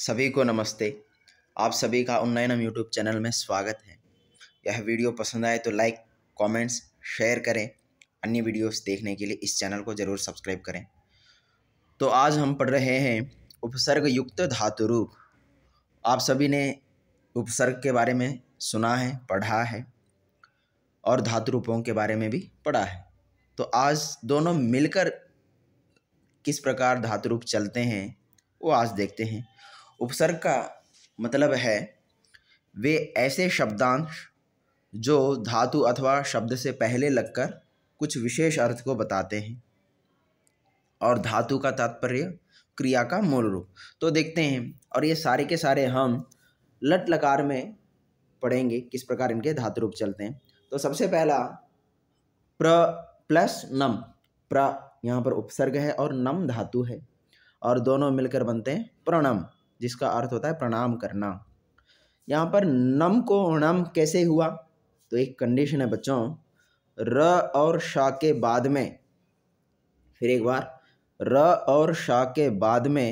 सभी को नमस्ते आप सभी का उन्नयनम यूट्यूब चैनल में स्वागत है यह वीडियो पसंद आए तो लाइक कमेंट्स, शेयर करें अन्य वीडियोस देखने के लिए इस चैनल को ज़रूर सब्सक्राइब करें तो आज हम पढ़ रहे हैं उपसर्ग युक्त धातु रूप आप सभी ने उपसर्ग के बारे में सुना है पढ़ा है और धातु रूपों के बारे में भी पढ़ा है तो आज दोनों मिलकर किस प्रकार धातु रूप चलते हैं वो आज देखते हैं उपसर्ग का मतलब है वे ऐसे शब्दांश जो धातु अथवा शब्द से पहले लगकर कुछ विशेष अर्थ को बताते हैं और धातु का तात्पर्य क्रिया का मूल रूप तो देखते हैं और ये सारे के सारे हम लट लकार में पढ़ेंगे किस प्रकार इनके धातु रूप चलते हैं तो सबसे पहला प्र प्लस नम प्र यहाँ पर उपसर्ग है और नम धातु है और दोनों मिलकर बनते हैं प्रणम जिसका अर्थ होता है प्रणाम करना यहाँ पर नम को नम कैसे हुआ तो एक कंडीशन है बच्चों र और शाह के बाद में फिर एक बार र और शाह के बाद में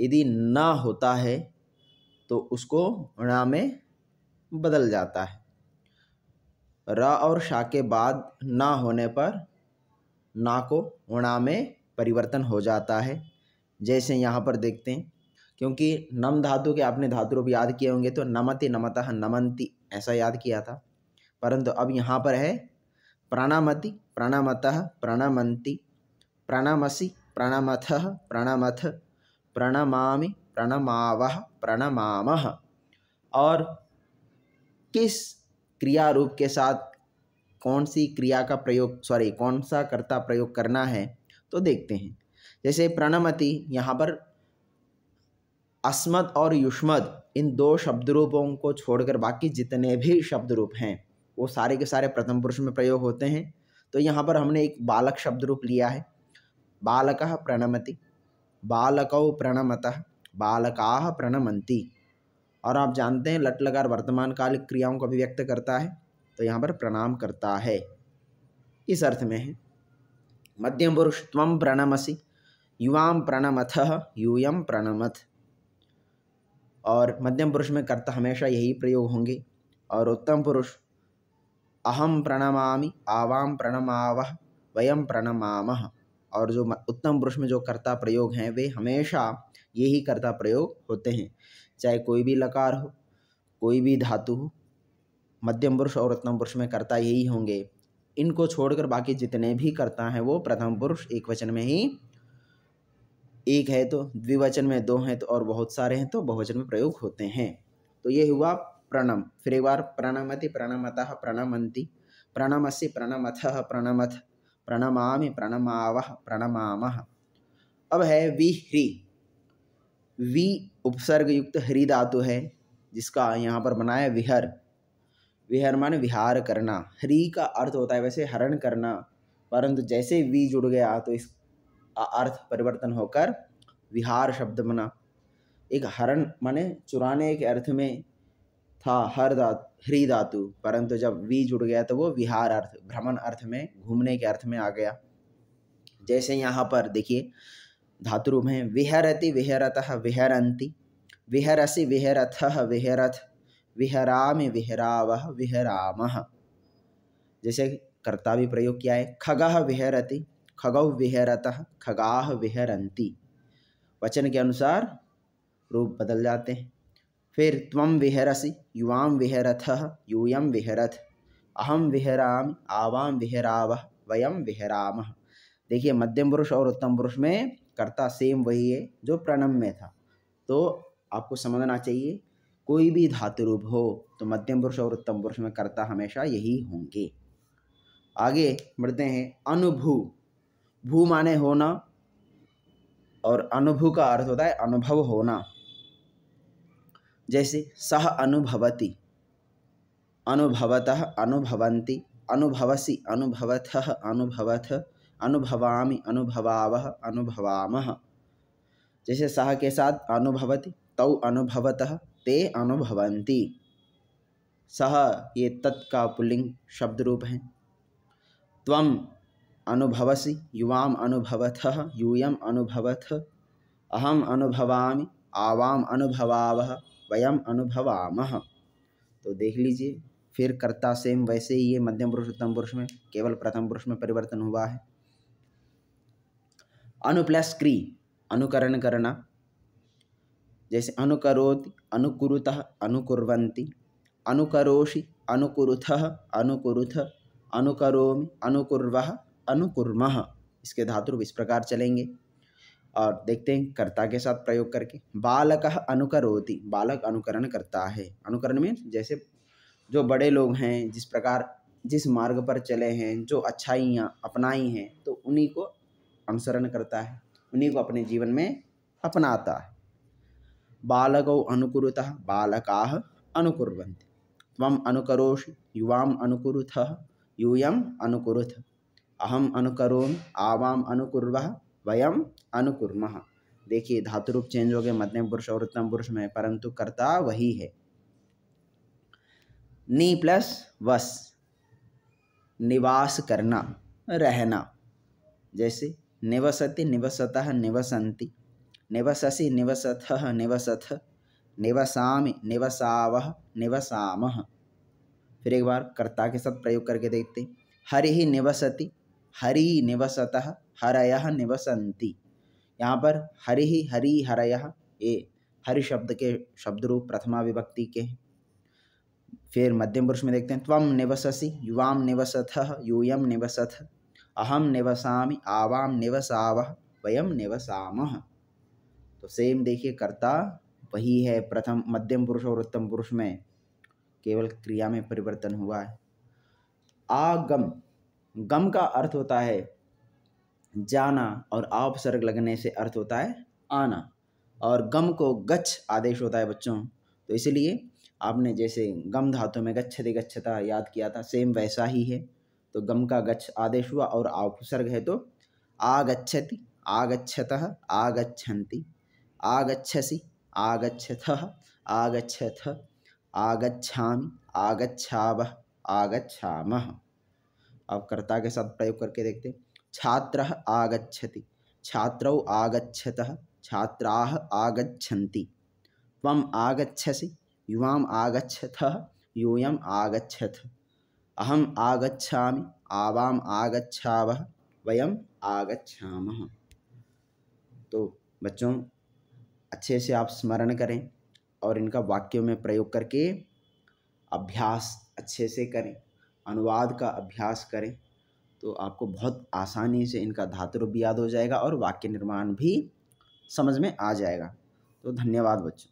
यदि ना होता है तो उसको णा में बदल जाता है र और शाह के बाद ना होने पर ना को णा में परिवर्तन हो जाता है जैसे यहाँ पर देखते हैं क्योंकि नम धातु के आपने धातु रूप याद किए होंगे तो नमति नमतः नमंती ऐसा याद किया था परंतु अब यहाँ पर है प्रणमति प्राणामतः प्रणमंति प्रणमसी प्रणमथ प्रणमथ प्रणमामि प्रणमावह प्रणमामः और किस क्रिया रूप के साथ कौन सी क्रिया का प्रयोग सॉरी कौन सा कर्ता प्रयोग करना है तो देखते हैं जैसे प्रणमति यहाँ पर अस्मद और युष्मद इन दो शब्द रूपों को छोड़कर बाकी जितने भी शब्द रूप हैं वो सारे के सारे प्रथम पुरुष में प्रयोग होते हैं तो यहाँ पर हमने एक बालक शब्द रूप लिया है बालक प्रणमति बालक प्रणमत बालका प्रणमंती और आप जानते हैं लट लगार वर्तमान कालिक क्रियाओं को अभिव्यक्त करता है तो यहाँ पर प्रणाम करता है इस अर्थ में है मध्यम पुरुष तम प्रणमसी युवाम प्रणमथ यूयम प्रणमथ और मध्यम पुरुष में कर्ता हमेशा यही प्रयोग होंगे और उत्तम पुरुष अहम प्रणमामि आवाम प्रणमावह वयम प्रणमामह और जो उत्तम पुरुष में जो कर्ता प्रयोग हैं वे हमेशा यही कर्ता प्रयोग होते हैं चाहे कोई भी लकार हो कोई भी धातु हो मध्यम पुरुष और उत्तम पुरुष में कर्ता यही होंगे इनको छोड़कर बाकी जितने भी कर्ता हैं वो प्रथम पुरुष एक वचन में ही एक है तो द्विवचन में दो हैं तो और बहुत सारे हैं तो बहुवचन में प्रयोग होते हैं तो ये हुआ प्रणम फिर एक बार प्रणमति प्रणमतः प्रणमंती प्रणमसी प्रणमथ प्रणमथ प्रणमामि प्रणमावह प्रणमामः अब है विह्री वी उपसर्ग युक्त हृ धातु है जिसका यहाँ पर बनाया विहर विहर माने विहार करना हरी का अर्थ होता है वैसे हरण करना परंतु जैसे वी जुड़ गया तो इस अर्थ परिवर्तन होकर विहार शब्द बना एक हरण माने चुराने के अर्थ में था हर धातु ह्री धातु परंतु जब वी जुड़ गया तो वो विहार अर्थ भ्रमण अर्थ में घूमने के अर्थ में आ गया जैसे यहाँ पर देखिए धातु रूप है विहरति विहरतः विहरंति विहरसि विहरथ विहरथ विहराम विहराव विहराम जैसे कर्ता भी प्रयोग किया है खगह विहरति खगौ विहरत खगाह विहरंती वचन के अनुसार रूप बदल जाते हैं फिर त्वम विहरसि युवाम विहरथ यूयम विहरथ अहम विहराम आवाम विहराव वयम विहराम देखिए मध्यम पुरुष और उत्तम पुरुष में कर्ता सेम वही है जो प्रणम में था तो आपको समझना चाहिए कोई भी धातु रूप हो तो मध्यम पुरुष और उत्तम पुरुष में कर्ता हमेशा यही होंगे आगे बढ़ते हैं अनुभू भू माने होना और अनुभव का अर्थ होता है अनुभव होना जैसे सह अनुभवती अनुभवत अनुभवंती अनुभवसी अनुभवथ अनुभवथ अनुभवामी अनुभवाव अनुभवाम जैसे सह के साथ अनुभवती तौ अनुभवत ते अनुभवन्ति सह ये तत् का पुल्लिंग शब्द रूप है तम अनुभवसि युवाम अनुभवथ यूयम अनुभवथ अहम अनुभवामि आवाम अनुभवाव वयम अनुभवाम तो देख लीजिए फिर कर्ता सेम वैसे ही ये मध्यम पुरुष उत्तम पुरुष में केवल प्रथम पुरुष में परिवर्तन हुआ है अनु प्लस क्री अनुकरण करना जैसे अनुकरोति अनुकुरुत अनुकुर्वन्ति अनुकरोषि अनुकुरुथ अनुकुरुथ अनुकरोमि अनुकुर्वः अनुकुर्मः इसके धातु इस प्रकार चलेंगे और देखते हैं कर्ता के साथ प्रयोग करके बालक अनुकरोति बालक अनुकरण करता है अनुकरण में जैसे जो बड़े लोग हैं जिस प्रकार जिस मार्ग पर चले हैं जो अच्छाइयाँ अपनाई हैं तो उन्हीं को अनुसरण करता है उन्हीं को अपने जीवन में अपनाता है बालको अनुकुरुतः बालका अनुकुर्वन्ति तम अनुकरोषि युवाम अनुकुरुतः यूयम अनुकुरुथ अहम अनुकरोम आवाम अनुकुर वयम अनुकुर्म देखिए धातु रूप चेंज हो गए मध्यम पुरुष और उत्तम पुरुष में परंतु कर्ता वही है नी प्लस वस निवास करना रहना जैसे निवसति निवसत निवसन्ति निवससी निवसत निवसथ निवसा निवसाव निवसा फिर एक बार कर्ता के साथ प्रयोग करके देखते हरि ही निवसति हरि निवसत हरय निवसंती यहाँ पर हरि हरि हरय ये हरि शब्द के शब्द रूप प्रथमा विभक्ति के फिर मध्यम पुरुष में देखते हैं त्वम निवससी युवाम निवसथ यूयम निवसथ अहम निवसामि आवाम निवसाव वयम निवसाम तो सेम देखिए कर्ता वही है प्रथम मध्यम पुरुष और उत्तम पुरुष में केवल क्रिया में परिवर्तन हुआ है आगम गम का अर्थ होता है जाना और आपसर्ग लगने से अर्थ होता है आना और गम को गच्छ आदेश होता है बच्चों तो इसलिए आपने जैसे गम धातु में गच्छति गच्छता याद किया था सेम वैसा ही है तो गम का गच्छ आदेश हुआ और आपसर्ग है तो आगछति आगच्छत आगछति आगच्छसि आगच्छथ आगच्छथ आगच्छामि आगच्छावः आगछा अब कर्ता के साथ प्रयोग करके देखते छात्र आगछति छात्र आगछत छात्रा आगछति तम आगछसी युवाम आगछत यूय आगछत अहम आगछा आवाम आगछाव वयम आगछाम तो बच्चों अच्छे से आप स्मरण करें और इनका वाक्यों में प्रयोग करके अभ्यास अच्छे से करें अनुवाद का अभ्यास करें तो आपको बहुत आसानी से इनका धातु रूप याद हो जाएगा और वाक्य निर्माण भी समझ में आ जाएगा तो धन्यवाद बच्चों